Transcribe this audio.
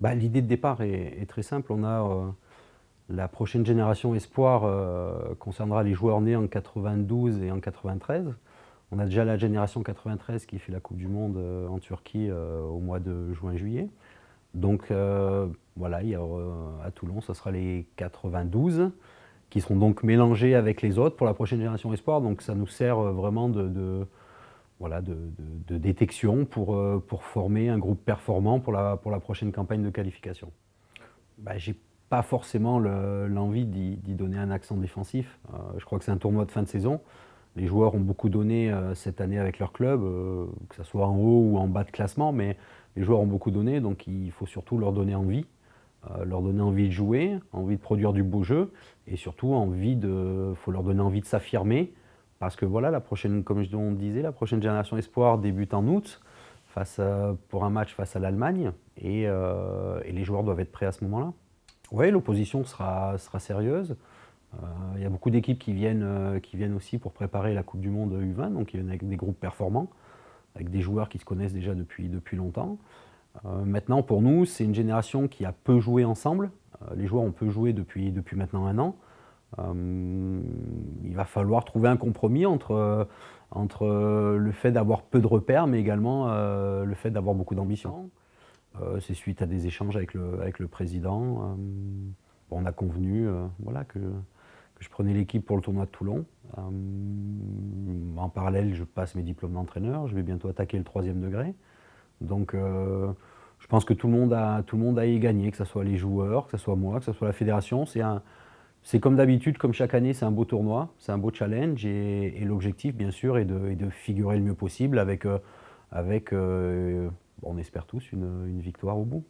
Bah, l'idée de départ est, très simple. On a euh, la prochaine génération espoir euh, concernera les joueurs nés en 92 et en 93. On a déjà la génération 93 qui fait la Coupe du Monde euh, en Turquie au mois de juin-juillet. Donc voilà, à Toulon, ce sera les 92 qui seront donc mélangés avec les autres pour la prochaine génération espoir. Donc ça nous sert vraiment de voilà, de, détection euh, pour, former un groupe performant pour la, prochaine campagne de qualification bah, J'ai pas forcément l'envie d'y donner un accent défensif. Euh, je crois que c'est un tournoi de fin de saison. Les joueurs ont beaucoup donné euh, cette année avec leur club, que ce soit en haut ou en bas de classement, mais les joueurs ont beaucoup donné, donc il faut surtout leur donner envie, leur donner envie de jouer, envie de produire du beau jeu, et surtout envie faut leur donner envie de s'affirmer, parce que voilà, la prochaine, comme je disais, la prochaine génération espoir débute en août face euh, pour un match face à l'Allemagne euh, et, les joueurs doivent être prêts à ce moment-là. Oui, l'opposition sera, sérieuse. Euh, il y a beaucoup d'équipes qui viennent, qui viennent aussi pour préparer la Coupe du Monde U20, donc il viennent avec des groupes performants, avec des joueurs qui se connaissent déjà depuis, depuis longtemps. maintenant, pour nous, c'est une génération qui a peu joué ensemble. les joueurs ont peu joué depuis, depuis maintenant un an il va falloir trouver un compromis entre, euh, entre euh, le fait d'avoir peu de repères, mais également euh, le fait d'avoir beaucoup d'ambition. C'est suite à des échanges avec le, avec le président. on a convenu voilà, que, je prenais l'équipe pour le tournoi de Toulon. en parallèle, je passe mes diplômes d'entraîneur. Je vais bientôt attaquer le troisième degré. Donc, je pense que tout le monde a, tout le monde a gagné, que ce soit les joueurs, que ce soit moi, que ce soit la fédération. C'est un, c'est comme d'habitude, comme chaque année, c'est un beau tournoi, c'est un beau challenge et, l'objectif, bien sûr, est de, figurer le mieux possible avec, euh, avec euh, on espère tous, une victoire au bout.